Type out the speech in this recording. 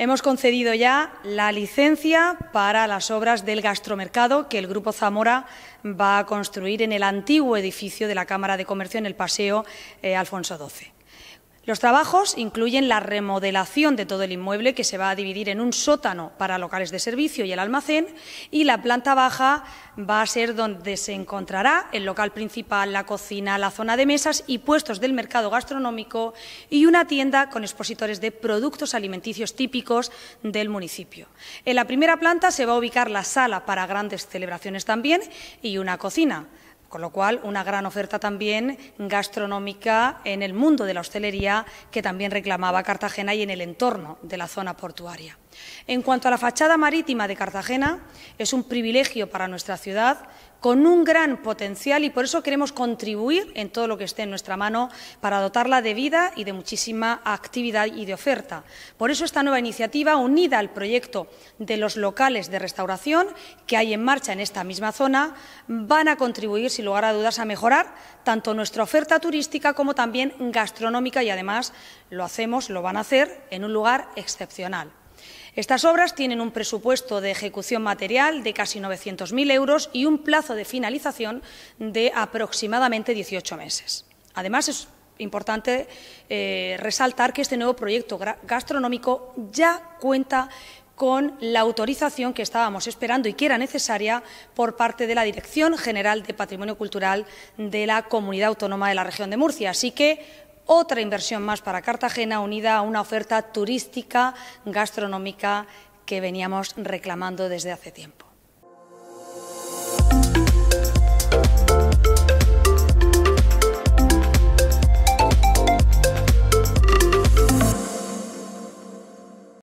Hemos concedido ya la licencia para las obras del gastromercado que el Grupo Zamora va a construir en el antiguo edificio de la Cámara de Comercio en el Paseo eh, Alfonso XII. Los trabajos incluyen la remodelación de todo el inmueble, que se va a dividir en un sótano para locales de servicio y el almacén, y la planta baja va a ser donde se encontrará el local principal, la cocina, la zona de mesas y puestos del mercado gastronómico y una tienda con expositores de productos alimenticios típicos del municipio. En la primera planta se va a ubicar la sala para grandes celebraciones también y una cocina. Con lo cual, una gran oferta también gastronómica en el mundo de la hostelería que también reclamaba Cartagena y en el entorno de la zona portuaria. En cuanto a la fachada marítima de Cartagena, es un privilegio para nuestra ciudad con un gran potencial y por eso queremos contribuir en todo lo que esté en nuestra mano para dotarla de vida y de muchísima actividad y de oferta. Por eso esta nueva iniciativa, unida al proyecto de los locales de restauración que hay en marcha en esta misma zona, van a contribuir sin lugar a dudas, a mejorar tanto nuestra oferta turística como también gastronómica y además lo hacemos, lo van a hacer en un lugar excepcional. Estas obras tienen un presupuesto de ejecución material de casi 900.000 euros y un plazo de finalización de aproximadamente 18 meses. Además, es importante eh, resaltar que este nuevo proyecto gastronómico ya cuenta con la autorización que estábamos esperando y que era necesaria por parte de la Dirección General de Patrimonio Cultural de la Comunidad Autónoma de la Región de Murcia. Así que otra inversión más para Cartagena unida a una oferta turística gastronómica que veníamos reclamando desde hace tiempo.